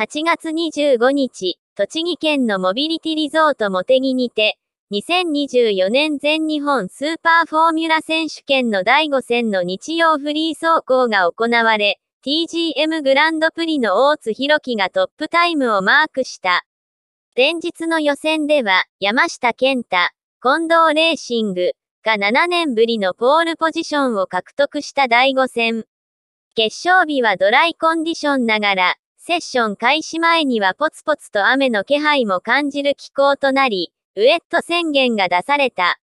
8月25日、栃木県のモビリティリゾートモテギにて、2024年全日本スーパーフォーミュラ選手権の第5戦の日曜フリー走行が行われ、TGM グランドプリの大津弘樹がトップタイムをマークした。前日の予選では、山下健太、近藤レーシングが7年ぶりのポールポジションを獲得した第5戦。決勝日はドライコンディションながら、セッション開始前にはポツポツと雨の気配も感じる気候となり、ウエット宣言が出された。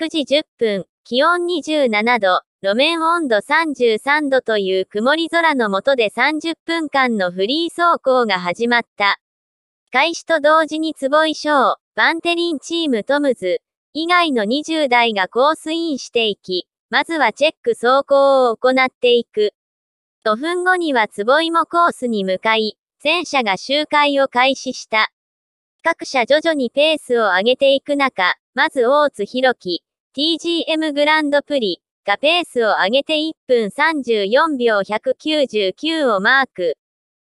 9時10分、気温27度、路面温度33度という曇り空の下で30分間のフリー走行が始まった。開始と同時に坪井翔、バンテリンチームトムズ、以外の20代がコースインしていき、まずはチェック走行を行っていく。5分後には坪井もコースに向かい、全社が周回を開始した。各社徐々にペースを上げていく中、まず大津弘樹、TGM グランドプリがペースを上げて1分34秒199をマーク。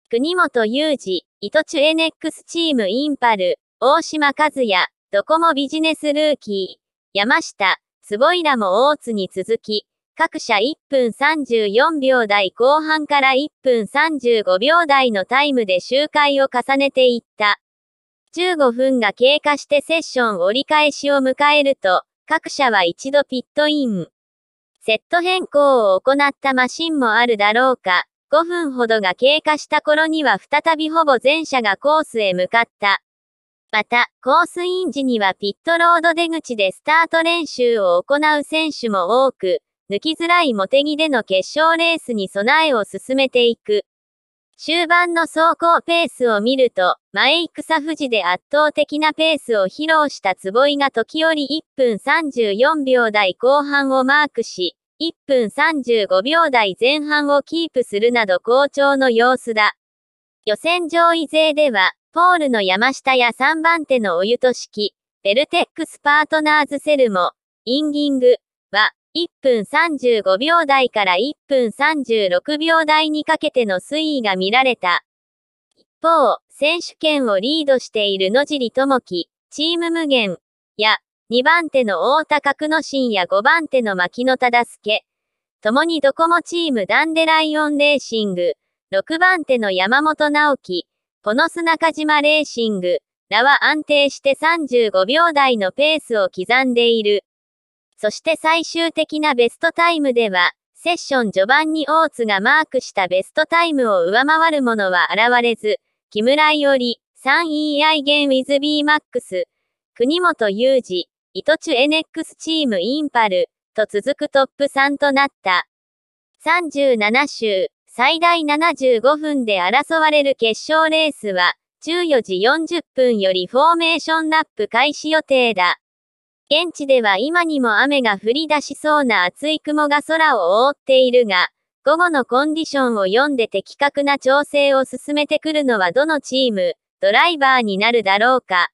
国本雄二、糸チュエネックスチームインパル、大島和也、ドコモビジネスルーキー、山下、坪井らも大津に続き、各社1分34秒台後半から1分35秒台のタイムで周回を重ねていった。15分が経過してセッション折り返しを迎えると、各社は一度ピットイン。セット変更を行ったマシンもあるだろうか、5分ほどが経過した頃には再びほぼ全車がコースへ向かった。また、コースイン時にはピットロード出口でスタート練習を行う選手も多く、抜きづらい茂木での決勝レースに備えを進めていく。終盤の走行ペースを見ると、前戦富士で圧倒的なペースを披露した坪井が時折1分34秒台後半をマークし、1分35秒台前半をキープするなど好調の様子だ。予選上位勢では、ポールの山下や3番手のお湯と式、ベルテックスパートナーズセルも、インギングは、1分35秒台から1分36秒台にかけての推移が見られた。一方、選手権をリードしている野尻智樹、チーム無限、や、2番手の大田角野真や5番手の牧野忠介、共にドコモチームダンデライオンレーシング、6番手の山本直樹、ポノス中島レーシング、らは安定して35秒台のペースを刻んでいる。そして最終的なベストタイムでは、セッション序盤に大津がマークしたベストタイムを上回る者は現れず、木村より、3EI ゲンウィズ BMAX、国本裕二、糸中 NX チームインパル、と続くトップ3となった。37周、最大75分で争われる決勝レースは、14時40分よりフォーメーションラップ開始予定だ。現地では今にも雨が降り出しそうな厚い雲が空を覆っているが、午後のコンディションを読んで的確な調整を進めてくるのはどのチーム、ドライバーになるだろうか。